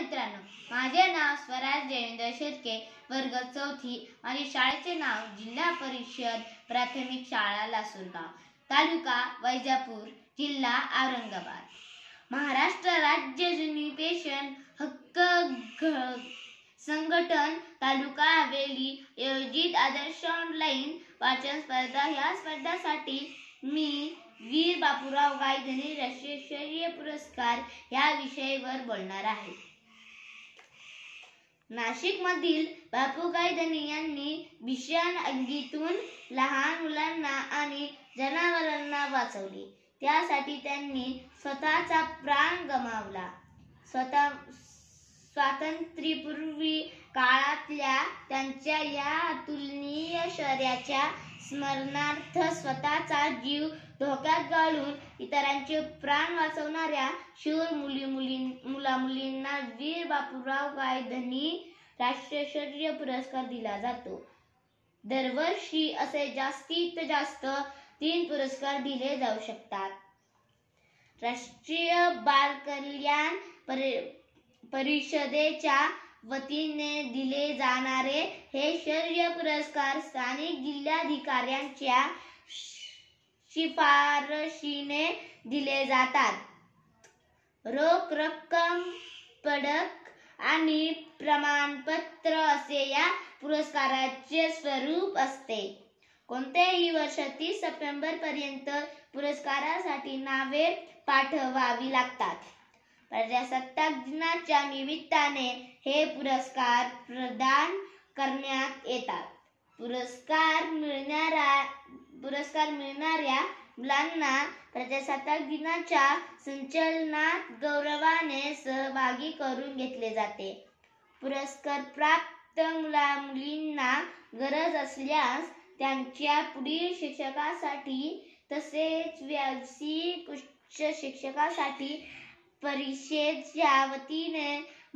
मित्रांनो माझे नाव स्वराज देवेंद्र शेतके वर्ग चौथी आणि शाळेचे नाव जिल्हा परिषद प्राथमिक शाळा लासूरगाव तालुका वैजापूर जिल्हा औरंगाबाद महाराष्ट्र राज्य जुनिपेशन हक्क संघटन तालुका हवेली आयोजित आदर्श ऑनलाईन वाचन स्पर्धा या स्पर्धासाठी मी वीर बापूराव गायधनी राष्ट्रीय पुरस्कार या विषयावर बोलणार आहे मधील बापू गायधनी यांनी भीषण लहान मुलांना आणि जनावरांना वाचवले त्यासाठी त्यांनी स्वतःचा प्राण गमावला स्वतः स्वातंत्र्यपूर्वी काळातल्या त्यांच्या या अतुलनीय शौर्याच्या स्मरणार्थ स्वतःचा जीव धोक्यात घालून इतरांचे प्राण वाचवणाऱ्या शूर मुली मुली मुला मुलींना वीर बापूराव गायधनी राष्ट्रीय पुरस्कार दिला जातो दरवर्षी असे जास्तीत जास्त तीन पुरस्कार दिले जाऊ शकतात राष्ट्रीय बाल कल्याण परि परिषदेच्या वतीने दिले जाणारे हे शौर्य पुरस्कार स्थानिक जिल्हाधिकाऱ्यांच्या शिफारशीने दिले जातात रोख रक्कम पदक आणि प्रमाणपत्र असे या पुरस्काराचे स्वरूप असते कोणत्याही वर्ष तीस सप्टेंबर पर्यंत पुरस्कारासाठी नावे पाठवावी लागतात प्रजासत्ताक दिनाच्या निमित्ताने हे पुरस्कार प्रदान करण्यात येतात पुरस्कार मिळणाऱ्या पुरस्कार मिळणाऱ्या मुलांना प्रजासत्ताक दिनाच्या संचलनात गौरवाने सहभागी करून घेतले जाते पुरस्कार प्राप्त मुला मुलींना गरज असल्यास त्यांच्या पुढील शिक्षकासाठी तसेच व्यावसायिक उच्च शिक्षकासाठी परिषदेच्या वतीने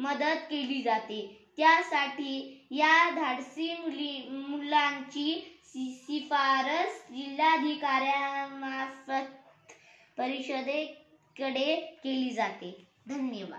मदत केली जाते त्यासाठी या धाडसी मुली मुलांची शिफारस जिल्हाधिकाऱ्यांमार्फत परिषदेकडे केली जाते धन्यवाद